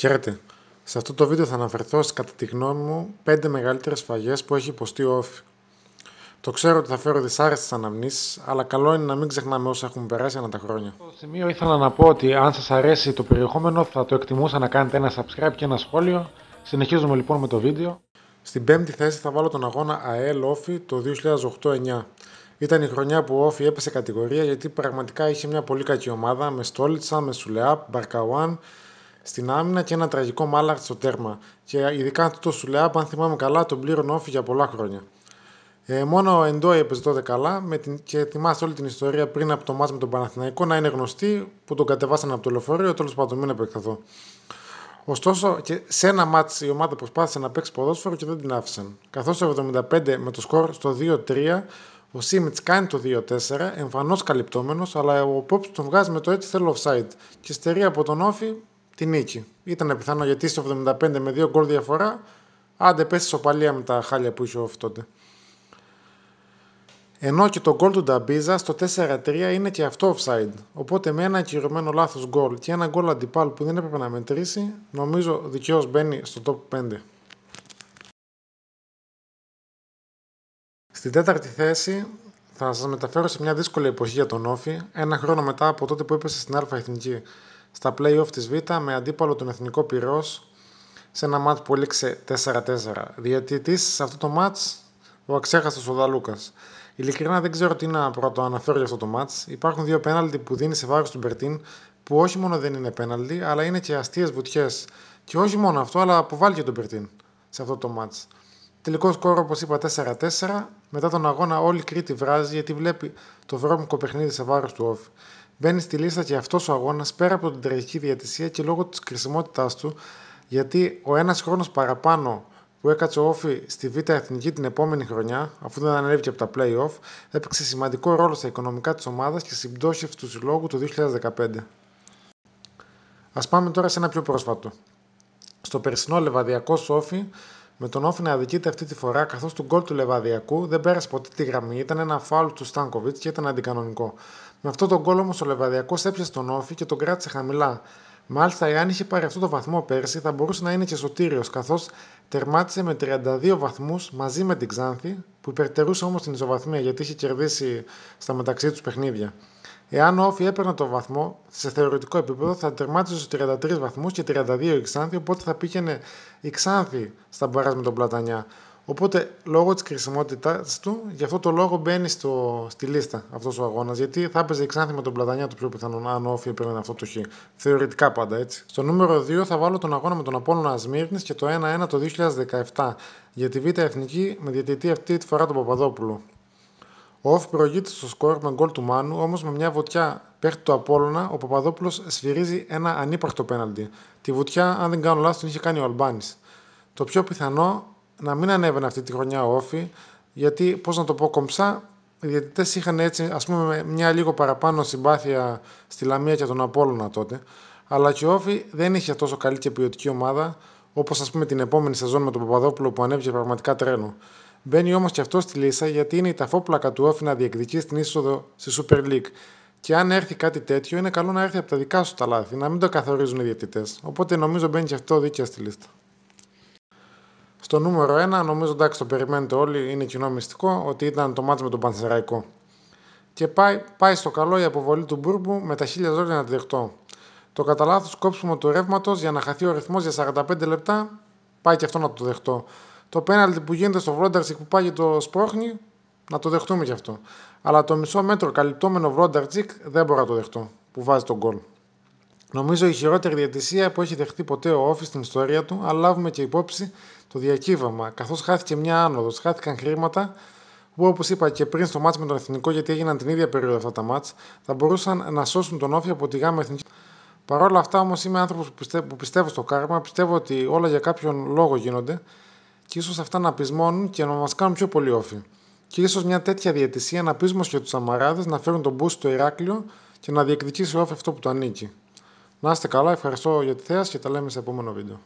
Χαίρετε. Σε αυτό το βίντεο θα αναφερθώ στις κατά τη γνώμη μου 5 μεγαλύτερε φαγές που έχει υποστεί ο Όφη. Το ξέρω ότι θα φέρω δυσάρεστες αναμνήσεις, αλλά καλό είναι να μην ξεχνάμε όσα έχουν περάσει ανά τα χρόνια. Στο σημείο ήθελα να πω ότι αν σας αρέσει το περιεχόμενο θα το εκτιμούσα να κάνετε ένα subscribe και ένα σχόλιο. Συνεχίζουμε λοιπόν με το βίντεο. Στην πέμπτη θέση θα βάλω τον αγώνα ΑΕΛ Όφη το 2008-9. Ήταν η χρονιά που ο Όφη έπεσε κατηγορία γιατί πραγματικά είχε μια πολύ κακή ομάδα με Στόλιτσα, με Σουλεάπ, Μπαρκαουάν στην άμυνα και ένα τραγικό μάλαρτ στο τέρμα. Και ειδικά το Σουλεάπ, αν θυμάμαι καλά, τον πλήρωνε όφη για πολλά χρόνια. Ε, μόνο ο Εντόι έπαιζε τότε καλά με την, και θυμάστε όλη την ιστορία πριν από το μάτς με τον Παναθηναϊκό να είναι γνωστή που τον κατεβάσανε από το λεωφορείο, τέλος πάντων μην επεκταθώ. Ωστόσο, και σε ένα μάτς η ομάδα προσπάθησε να παίξει ποδόσφαιρο και δεν την άφησαν. Καθώς το 75 με το σκορ στο 2-3, ο Σίμιτς κάνει το 2-4, εμφανώς καλυπτόμενος, αλλά ο Πόπς τον βγάζει με το έτσι θέλω offside και στερεί από τον Όφη τη νίκη. Ήταν πιθανό γιατί στο 75 με δύο γκολ διαφορά, άντε πέσει σοπαλία με τα χάλια που είχε ο τότε. Ενώ και το γκολ του Νταμπίζα στο 4-3 είναι και αυτό offside. Οπότε με ένα ακυρωμένο λάθος γκολ και ένα γκολ αντιπάλ που δεν έπρεπε να μετρήσει, νομίζω δικαίως μπαίνει στο top 5. Στην τέταρτη θέση θα σας μεταφέρω σε μια δύσκολη εποχή για τον Όφη, ένα χρόνο μετά από τότε που έπεσε στην Α Εθνική στα play-off της Β με αντίπαλο τον Εθνικό Πυρός σε ένα μάτς που έληξε 4-4. Διαιτητής σε αυτό το μάτς ο αξέχαστος ο Δαλούκας. Ειλικρινά δεν ξέρω τι να πρωτοαναφέρω για αυτό το μάτς. Υπάρχουν δύο πέναλτι που δίνει σε βάρος του Μπερτίν που όχι μόνο δεν είναι πέναλτι αλλά είναι και αστείες βουτιές. Και όχι μόνο αυτό αλλά αποβάλλει και τον Μπερτίν σε αυτό το μάτς. σκορ σκόρο, όπως είπα, 4-4. Μετά τον αγώνα, όλη η Κρήτη βράζει γιατί βλέπει το βρώμικο παιχνίδι σε βάρος του Όφη. Μπαίνει στη λίστα και αυτός ο αγώνας πέρα από την τραγική διατησία και λόγω της κρισιμότητάς του, γιατί ο ένας χρόνος παραπάνω που έκατσε ο Όφη στη Β' Εθνική την επόμενη χρονιά, αφού δεν ανέβηκε από τα play-off, έπαιξε σημαντικό ρόλο στα οικονομικά της ομάδας και στην του συλλόγου το 2015. Ας πάμε τώρα σε ένα πιο πρόσφατο. Στο περσινό λεβαδιακό Σόφι, με τον Όφη να αδικείται αυτή τη φορά, καθώς το γκολ του Λεβαδιακού δεν πέρασε ποτέ τη γραμμή, ήταν ένα φάουλ του Στάνκοβιτ και ήταν αντικανονικό. Με αυτό τον γκολ όμως ο Λεβαδιακός έπιασε τον Όφη και τον κράτησε χαμηλά. Μάλιστα, εάν είχε πάρει αυτό το βαθμό πέρσι, θα μπορούσε να είναι και σωτήριος, καθώς τερμάτισε με 32 βαθμούς μαζί με την Ξάνθη, που υπερτερούσε όμως την ισοβαθμία γιατί είχε κερδίσει στα μεταξύ τους παιχνίδια. Εάν ο Όφη έπαιρνε τον βαθμό σε θεωρητικό επίπεδο, θα τερμάτιζε στου 33 βαθμούς και 32 η οπότε θα πήγαινε η στα μπαράζ με τον Πλατανιά. Οπότε λόγω της κρισιμότητά του, γι' αυτό το λόγο μπαίνει στη λίστα αυτός ο αγώνας. Γιατί θα έπαιζε η με τον Πλατανιά το πιο πιθανό, αν ο Όφη έπαιρνε αυτό το χ. Θεωρητικά πάντα έτσι. Στο νούμερο 2 θα βάλω τον αγώνα με τον Απόλλωνα Σμύρνης και το 1-1 το 2017 για τη Β' Εθνική με διαιτητή αυτή τη φορά τον Παπαδόπουλο. Ο Οφ προηγείται στο σκορ με γκολ του Μάνου, όμως με μια βουτιά παίχτη του Απόλωνα, ο Παπαδόπουλος σφυρίζει ένα ανύπαρκτο πέναλτι. Τη βουτιά, αν δεν κάνω λάθος, την είχε κάνει ο Αλμπάνης. Το πιο πιθανό να μην ανέβαινε αυτή τη χρονιά ο Όφη, γιατί, πώς να το πω κομψά, οι διαιτητές είχαν έτσι, ας πούμε, μια λίγο παραπάνω συμπάθεια στη Λαμία και τον Απόλωνα τότε. Αλλά και ο Όφη δεν είχε τόσο καλή και ποιοτική ομάδα, όπως ας πούμε την επόμενη σεζόν με τον Παπαδόπουλο που ανέβηκε πραγματικά τρένο. Μπαίνει όμως και αυτός στη λίστα γιατί είναι η ταφόπλακα του Όφη να διεκδικεί στην είσοδο στη Super League. Και αν έρθει κάτι τέτοιο, είναι καλό να έρθει από τα δικά σου τα λάθη, να μην το καθορίζουν οι διαιτητές. Οπότε νομίζω μπαίνει και αυτό δίκαια στη λίστα. Στο νούμερο 1, νομίζω εντάξει το περιμένετε όλοι, είναι κοινό μυστικό ότι ήταν το μάτι με τον Πανσεραϊκό. Και πάει, πάει στο καλό η αποβολή του Μπούρμπου με τα χίλια ζώρια να τη δεχτώ. Το κατά λάθος κόψιμο του ρεύματος για να χαθεί ο ρυθμός για 45 λεπτά, πάει και αυτό να το δεχτώ το πέναλτι που γίνεται στο Βρόνταρτσικ που πάγει το σπρώχνει, να το δεχτούμε κι αυτό. Αλλά το μισό μέτρο καλυπτόμενο Βρόνταρτσικ δεν μπορώ να το δεχτώ που βάζει τον κόλ. Νομίζω η χειρότερη διατησία που έχει δεχτεί ποτέ ο Όφη στην ιστορία του, αλλά λάβουμε και υπόψη το διακύβαμα, καθώς χάθηκε μια άνοδος, χάθηκαν χρήματα που όπως είπα και πριν στο μάτσο με τον Εθνικό, γιατί έγιναν την ίδια περίοδο αυτά τα μάτς, θα μπορούσαν να σώσουν τον Όφη από τη γάμα Εθνική. Παρ' όλα αυτά όμως είμαι άνθρωπος που, πιστεύω στο κάρμα, πιστεύω ότι όλα για κάποιον λόγο γίνονται και ίσως αυτά να πεισμώνουν και να μας κάνουν πιο πολύ όφη. Και ίσως μια τέτοια διαιτησία να πείσουμε και τους αμαράδες να φέρουν τον μπούς στο Ηράκλειο και να διεκδικήσει όφη αυτό που του ανήκει. Να είστε καλά, ευχαριστώ για τη θέαση και τα λέμε σε επόμενο βίντεο.